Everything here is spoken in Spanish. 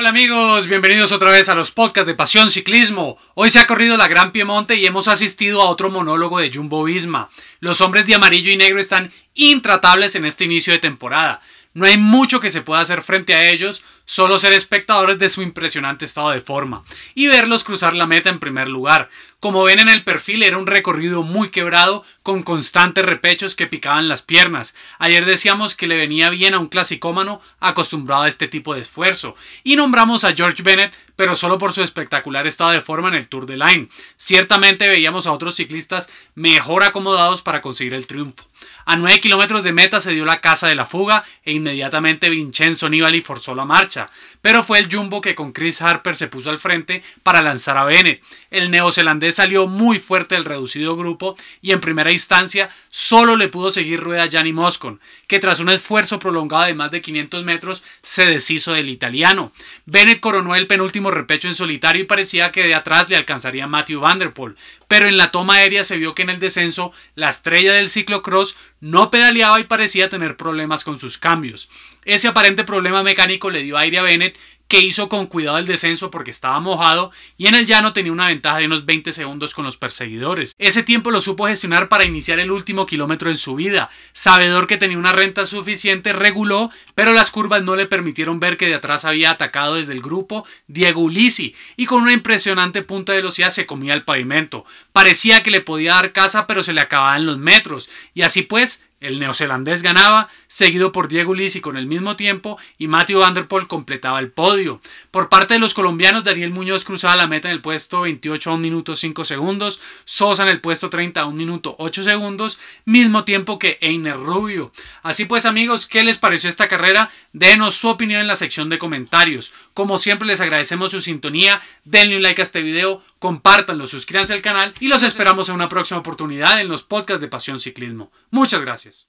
Hola amigos, bienvenidos otra vez a los podcasts de Pasión Ciclismo. Hoy se ha corrido la Gran Piemonte y hemos asistido a otro monólogo de Jumbo Visma. Los hombres de amarillo y negro están intratables en este inicio de temporada. No hay mucho que se pueda hacer frente a ellos, solo ser espectadores de su impresionante estado de forma y verlos cruzar la meta en primer lugar. Como ven en el perfil era un recorrido muy quebrado con constantes repechos que picaban las piernas. Ayer decíamos que le venía bien a un clasicómano acostumbrado a este tipo de esfuerzo y nombramos a George Bennett pero solo por su espectacular estado de forma en el Tour de Line. Ciertamente veíamos a otros ciclistas mejor acomodados para conseguir el triunfo. A 9 kilómetros de meta se dio la casa de la fuga e inmediatamente Vincenzo Nibali forzó la marcha pero fue el Jumbo que con Chris Harper se puso al frente para lanzar a Bennett. El neozelandés salió muy fuerte del reducido grupo y en primera instancia solo le pudo seguir rueda a Gianni Moscon, que tras un esfuerzo prolongado de más de 500 metros se deshizo del italiano. Bennett coronó el penúltimo repecho en solitario y parecía que de atrás le alcanzaría Matthew Vanderpool, pero en la toma aérea se vio que en el descenso la estrella del ciclocross no pedaleaba y parecía tener problemas con sus cambios. Ese aparente problema mecánico le dio aire a Bennett, que hizo con cuidado el descenso porque estaba mojado y en el llano tenía una ventaja de unos 20 segundos con los perseguidores. Ese tiempo lo supo gestionar para iniciar el último kilómetro en su vida. Sabedor que tenía una renta suficiente, reguló, pero las curvas no le permitieron ver que de atrás había atacado desde el grupo Diego Ulisi y con una impresionante punta de velocidad se comía el pavimento. Parecía que le podía dar casa, pero se le acababan los metros y así pues el neozelandés ganaba, seguido por Diego Lisi con el mismo tiempo y Matthew Vanderpool completaba el podio. Por parte de los colombianos, Daniel Muñoz cruzaba la meta en el puesto 28 a 1 minuto 5 segundos, Sosa en el puesto 30 a 1 minuto 8 segundos, mismo tiempo que Einer Rubio. Así pues amigos, ¿qué les pareció esta carrera? denos su opinión en la sección de comentarios. Como siempre les agradecemos su sintonía, denle un like a este video, compártanlo, suscríbanse al canal y los esperamos en una próxima oportunidad en los podcasts de Pasión Ciclismo. Muchas gracias.